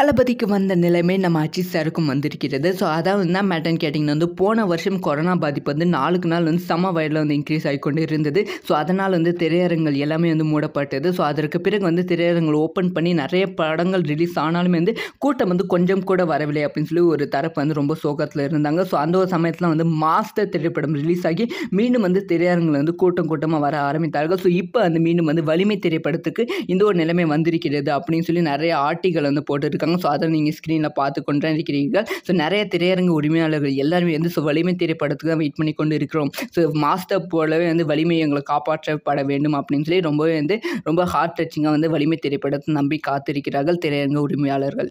தளபதிக்கு வந்த நிலைமை நம்ம அஜித் சாருக்கும் வந்திருக்கிறது ஸோ அதாவது தான் மேட்டன் கேட்டிங்கன்னா வந்து போன வருஷம் கொரோனா பாதிப்பு வந்து நாளுக்கு நாள் வந்து சம வயலில் வந்து இன்க்ரீஸ் ஆகிக்கொண்டு இருந்தது ஸோ அதனால் வந்து திரையரங்கள் எல்லாமே வந்து மூடப்பட்டது ஸோ அதற்கு பிறகு வந்து திரையரங்கள் ஓப்பன் பண்ணி நிறைய படங்கள் ரிலீஸ் ஆனாலுமே வந்து கூட்டம் வந்து கொஞ்சம் கூட வரவில்லை அப்படின்னு சொல்லி ஒரு தரப்பு வந்து ரொம்ப சோகத்தில் இருந்தாங்க ஸோ அந்த ஒரு சமயத்தில் வந்து மாஸ்டர் திரைப்படம் ரிலீஸ் ஆகி மீண்டும் வந்து திரையரங்கில் வந்து கூட்டம் கூட்டமாக வர ஆரம்பித்தார்கள் ஸோ இப்போ வந்து மீண்டும் வந்து வலிமை திரைப்படத்துக்கு இந்த ஒரு நிலைமை வந்திருக்கிறது அப்படின்னு சொல்லி நிறைய ஆட்டிகள் வந்து போட்டுருக்காங்க தரும் ஸோ அதை நீங்கள் ஸ்க்ரீனில் பார்த்து கொண்டு இருக்கிறீர்கள் ஸோ நிறைய திரையரங்கு உரிமையாளர்கள் எல்லாருமே வந்து ஸோ வலிமை திரைப்படத்துக்கு தான் வெயிட் பண்ணி கொண்டு இருக்கிறோம் ஸோ மாஸ்டர் போலவே வந்து வலிமை எங்களை காப்பாற்றப்பட வேண்டும் அப்படின்னு சொல்லி ரொம்பவே வந்து ரொம்ப ஹார்ட் டச்சிங்காக வந்து வலிமை திரைப்படத்தை நம்பி காத்திருக்கிறார்கள் திரையரங்க உரிமையாளர்கள்